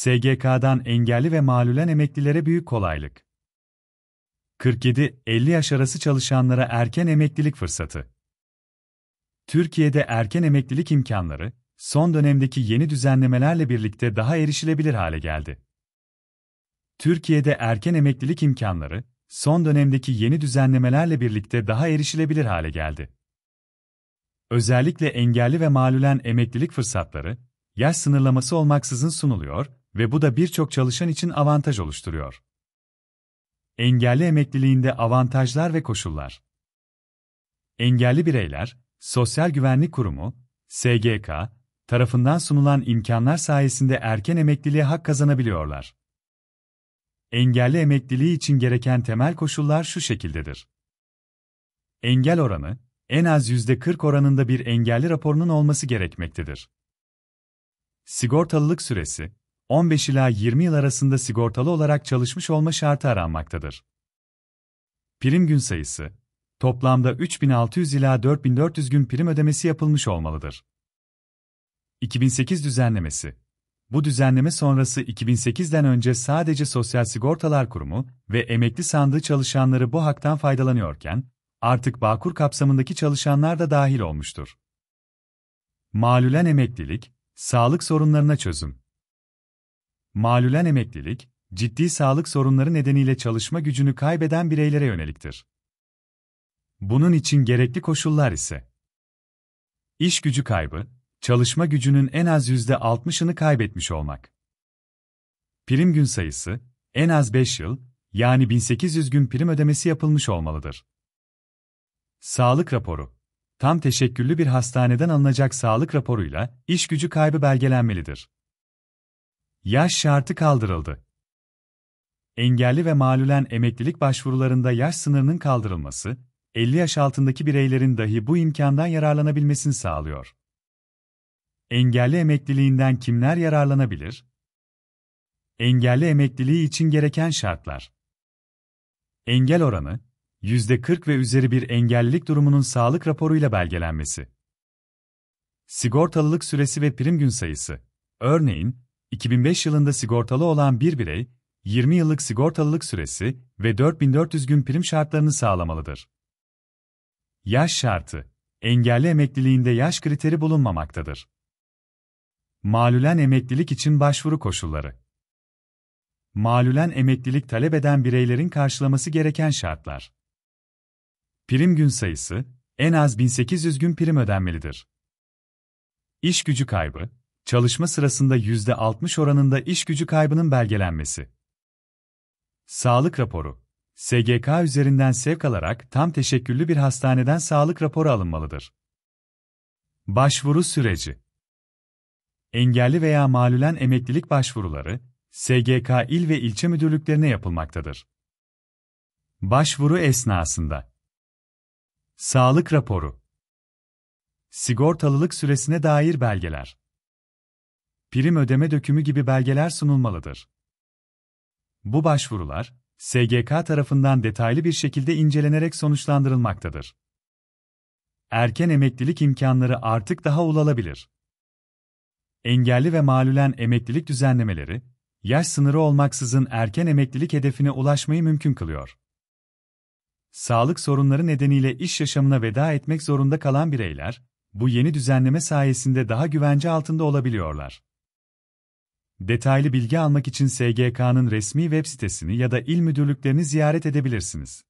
SGK'dan engelli ve malulen emeklilere büyük kolaylık. 47-50 yaş arası çalışanlara erken emeklilik fırsatı. Türkiye'de erken emeklilik imkanları, son dönemdeki yeni düzenlemelerle birlikte daha erişilebilir hale geldi. Türkiye'de erken emeklilik imkanları, son dönemdeki yeni düzenlemelerle birlikte daha erişilebilir hale geldi. Özellikle engelli ve malulen emeklilik fırsatları, yaş sınırlaması olmaksızın sunuluyor ve bu da birçok çalışan için avantaj oluşturuyor. Engelli emekliliğinde avantajlar ve koşullar. Engelli bireyler, Sosyal Güvenlik Kurumu, SGK, tarafından sunulan imkanlar sayesinde erken emekliliğe hak kazanabiliyorlar. Engelli emekliliği için gereken temel koşullar şu şekildedir. Engel oranı, en az %40 oranında bir engelli raporunun olması gerekmektedir. Sigortalılık süresi, 15 ila 20 yıl arasında sigortalı olarak çalışmış olma şartı aranmaktadır. Prim gün sayısı toplamda 3600 ila 4400 gün prim ödemesi yapılmış olmalıdır. 2008 düzenlemesi bu düzenleme sonrası 2008'den önce sadece Sosyal Sigortalar Kurumu ve emekli sandığı çalışanları bu haktan faydalanıyorken, artık Bağkur kapsamındaki çalışanlar da dahil olmuştur. Malulen emeklilik, sağlık sorunlarına çözüm. Malulen emeklilik, ciddi sağlık sorunları nedeniyle çalışma gücünü kaybeden bireylere yöneliktir. Bunun için gerekli koşullar ise iş gücü kaybı, çalışma gücünün en az %60'ını kaybetmiş olmak. Prim gün sayısı, en az 5 yıl, yani 1800 gün prim ödemesi yapılmış olmalıdır. Sağlık raporu, tam teşekküllü bir hastaneden alınacak sağlık raporuyla iş gücü kaybı belgelenmelidir. Yaş şartı kaldırıldı. Engelli ve malulen emeklilik başvurularında yaş sınırının kaldırılması, 50 yaş altındaki bireylerin dahi bu imkandan yararlanabilmesini sağlıyor. Engelli emekliliğinden kimler yararlanabilir? Engelli emekliliği için gereken şartlar. Engel oranı, %40 ve üzeri bir engellilik durumunun sağlık raporuyla belgelenmesi. Sigortalılık süresi ve prim gün sayısı. Örneğin, 2005 yılında sigortalı olan bir birey, 20 yıllık sigortalılık süresi ve 4400 gün prim şartlarını sağlamalıdır. Yaş şartı, engelli emekliliğinde yaş kriteri bulunmamaktadır. Malulen emeklilik için başvuru koşulları. malulen emeklilik talep eden bireylerin karşılaması gereken şartlar. Prim gün sayısı en az 1800 gün prim ödenmelidir. İş gücü kaybı, çalışma sırasında %60 oranında iş gücü kaybının belgelenmesi. Sağlık raporu SGK üzerinden sevk alarak tam teşekküllü bir hastaneden sağlık raporu alınmalıdır. Başvuru süreci Engelli veya malulen emeklilik başvuruları, SGK il ve ilçe müdürlüklerine yapılmaktadır. Başvuru esnasında Sağlık raporu Sigortalılık süresine dair belgeler prim ödeme dökümü gibi belgeler sunulmalıdır. Bu başvurular, SGK tarafından detaylı bir şekilde incelenerek sonuçlandırılmaktadır. Erken emeklilik imkanları artık daha ulalabilir. Engelli ve malülen emeklilik düzenlemeleri, yaş sınırı olmaksızın erken emeklilik hedefine ulaşmayı mümkün kılıyor. Sağlık sorunları nedeniyle iş yaşamına veda etmek zorunda kalan bireyler, bu yeni düzenleme sayesinde daha güvence altında olabiliyorlar. Detaylı bilgi almak için SGK'nın resmi web sitesini ya da il müdürlüklerini ziyaret edebilirsiniz.